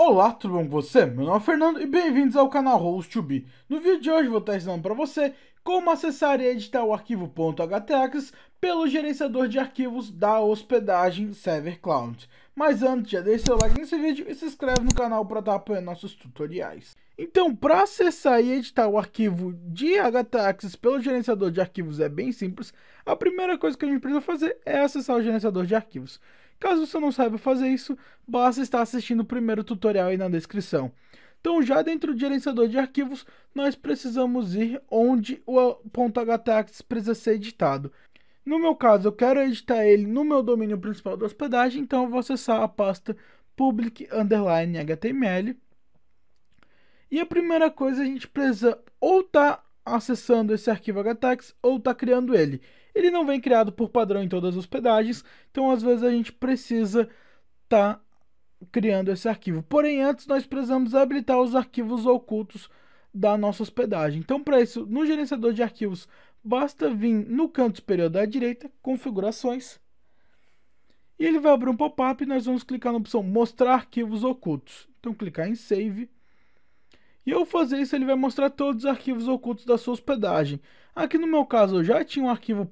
Olá, tudo bom com você? Meu nome é Fernando e bem-vindos ao canal Host No vídeo de hoje vou estar ensinando para você como acessar e editar o arquivo .htaccess pelo gerenciador de arquivos da hospedagem Server Cloud. Mas antes, já deixa seu like nesse vídeo e se inscreve no canal para estar apoiando nossos tutoriais. Então, para acessar e editar o arquivo de HTAX pelo gerenciador de arquivos é bem simples. A primeira coisa que a gente precisa fazer é acessar o gerenciador de arquivos. Caso você não saiba fazer isso, basta estar assistindo o primeiro tutorial aí na descrição. Então, já dentro do gerenciador de arquivos, nós precisamos ir onde o .htaccess precisa ser editado. No meu caso, eu quero editar ele no meu domínio principal da hospedagem, então eu vou acessar a pasta public_html e a primeira coisa a gente precisa ou tá acessando esse arquivo HTX ou tá criando ele. Ele não vem criado por padrão em todas as hospedagens, então às vezes a gente precisa tá criando esse arquivo. Porém, antes nós precisamos habilitar os arquivos ocultos da nossa hospedagem. Então, para isso, no gerenciador de arquivos, basta vir no canto superior da direita, configurações, e ele vai abrir um pop-up e nós vamos clicar na opção mostrar arquivos ocultos. Então, clicar em save e ao fazer isso, ele vai mostrar todos os arquivos ocultos da sua hospedagem. Aqui no meu caso, eu já tinha um arquivo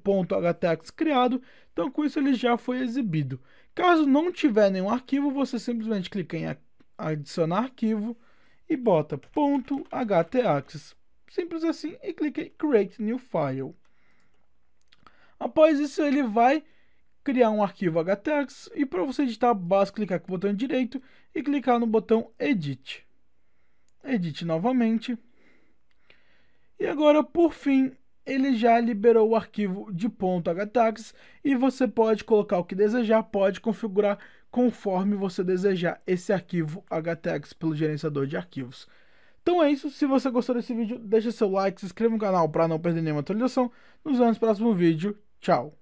.htax criado, então com isso ele já foi exibido. Caso não tiver nenhum arquivo, você simplesmente clica em adicionar arquivo e bota .htax. Simples assim e clica em Create New File. Após isso, ele vai criar um arquivo htax e para você editar, basta clicar com o botão direito e clicar no botão Edit edite novamente. E agora, por fim, ele já liberou o arquivo de .htags e você pode colocar o que desejar, pode configurar conforme você desejar esse arquivo htags pelo gerenciador de arquivos. Então é isso, se você gostou desse vídeo, deixa seu like, se inscreva no canal para não perder nenhuma atualização. Nos vemos no próximo vídeo, tchau!